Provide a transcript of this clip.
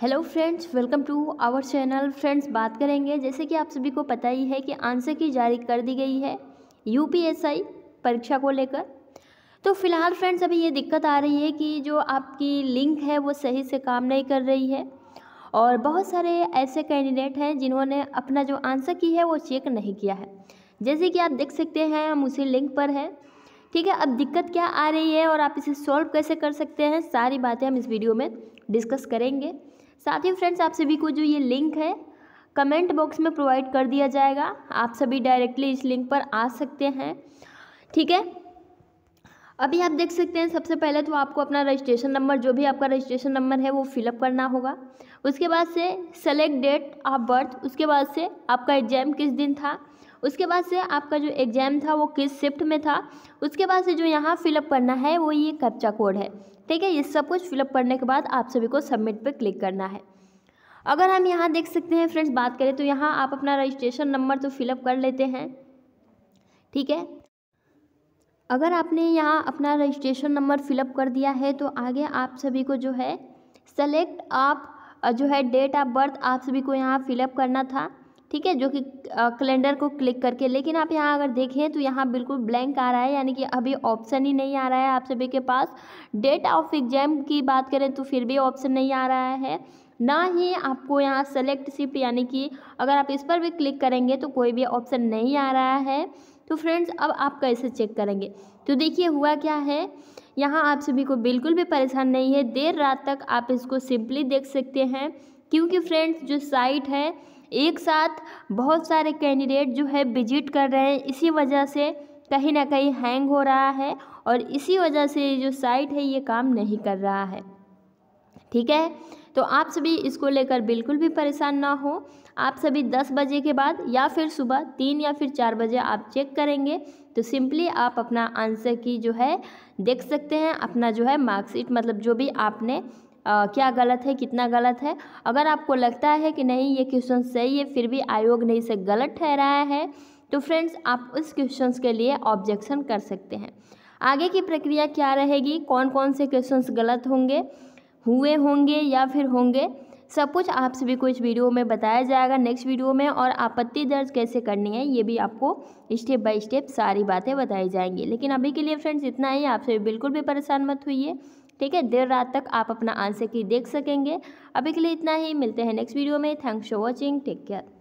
hello friends welcome to our channel friends बात करेंगे जैसे कि आप सभी को पता ही है कि आंसर की जारी कर दी गई है यूपीएसआई परीक्षा को लेकर तो फिलहाल फ्रेंड्स अभी ये दिक्कत आ रही है कि जो आपकी लिंक है वो सही से काम नहीं कर रही है और बहुत सारे ऐसे कैंडिडेट हैं जिन्होंने अपना जो आंसर की है वो चेक नहीं किया है जैसे कि आप देख सकते हैं हम उसी लिंक पर हैं ठीक है अब दिक्कत क्या आ रही है और आप इसे सॉल्व कैसे कर सकते हैं सारी बातें हम इस वीडियो में डिस्कस करेंगे साथ ही फ्रेंड्स आप सभी को जो ये लिंक है कमेंट बॉक्स में प्रोवाइड कर दिया जाएगा आप सभी डायरेक्टली इस लिंक पर आ सकते हैं ठीक है अभी आप देख सकते हैं सबसे पहले तो आपको अपना रजिस्ट्रेशन नंबर जो भी आपका रजिस्ट्रेशन नंबर है वो फिलअप करना होगा उसके बाद से सेलेक्ट डेट ऑफ बर्थ उसके बाद से आपका एग्जाम किस दिन था उसके बाद से आपका जो एग्ज़ाम था वो किस शिफ्ट में था उसके बाद से जो यहाँ फिलअप करना है वो ये कैप्चा कोड है ठीक है ये सब कुछ फिलअप करने के बाद आप सभी को सबमिट पर क्लिक करना है अगर हम यहाँ देख सकते हैं फ्रेंड्स बात करें तो यहाँ आप अपना रजिस्ट्रेशन नंबर तो फिलअप कर लेते हैं ठीक है अगर आपने यहाँ अपना रजिस्ट्रेशन नंबर फिलअप कर दिया है तो आगे आप सभी को जो है सेलेक्ट आप जो है डेट ऑफ बर्थ आप सभी को यहाँ फिलअप करना था ठीक है जो कि कैलेंडर को क्लिक करके लेकिन आप यहाँ अगर देखें तो यहाँ बिल्कुल ब्लैंक आ रहा है यानी कि अभी ऑप्शन ही नहीं आ रहा है आप सभी के पास डेट ऑफ एग्जाम की बात करें तो फिर भी ऑप्शन नहीं आ रहा है ना ही आपको यहाँ सेलेक्ट शिफ्ट यानी कि अगर आप इस पर भी क्लिक करेंगे तो कोई भी ऑप्शन नहीं आ रहा है तो फ्रेंड्स अब आप कैसे चेक करेंगे तो देखिए हुआ क्या है यहाँ आप सभी को बिल्कुल भी परेशान नहीं है देर रात तक आप इसको सिंपली देख सकते हैं क्योंकि फ्रेंड्स जो साइट है एक साथ बहुत सारे कैंडिडेट जो है विजिट कर रहे हैं इसी वजह से कहीं ना कहीं हैंग हो रहा है और इसी वजह से जो साइट है ये काम नहीं कर रहा है ठीक है तो आप सभी इसको लेकर बिल्कुल भी परेशान ना हो आप सभी 10 बजे के बाद या फिर सुबह तीन या फिर चार बजे आप चेक करेंगे तो सिंपली आप अपना आंसर की जो है देख सकते हैं अपना जो है मार्कशीट मतलब जो भी आपने आ, क्या गलत है कितना गलत है अगर आपको लगता है कि नहीं ये क्वेश्चन सही है फिर भी आयोग ने इसे गलत ठहराया है तो फ्रेंड्स आप उस क्वेश्चन के लिए ऑब्जेक्शन कर सकते हैं आगे की प्रक्रिया क्या रहेगी कौन कौन से क्वेश्चन गलत होंगे हुए होंगे या फिर होंगे सब कुछ आप सभी को इस वीडियो में बताया जाएगा नेक्स्ट वीडियो में और आपत्ति दर्ज कैसे करनी है ये भी आपको स्टेप बाय स्टेप सारी बातें बताई जाएंगी लेकिन अभी के लिए फ्रेंड्स इतना ही आपसे बिल्कुल भी परेशान मत होइए ठीक है देर रात तक आप अपना आंसर की देख सकेंगे अभी के लिए इतना ही मिलते हैं नेक्स्ट वीडियो में thanks for watching take care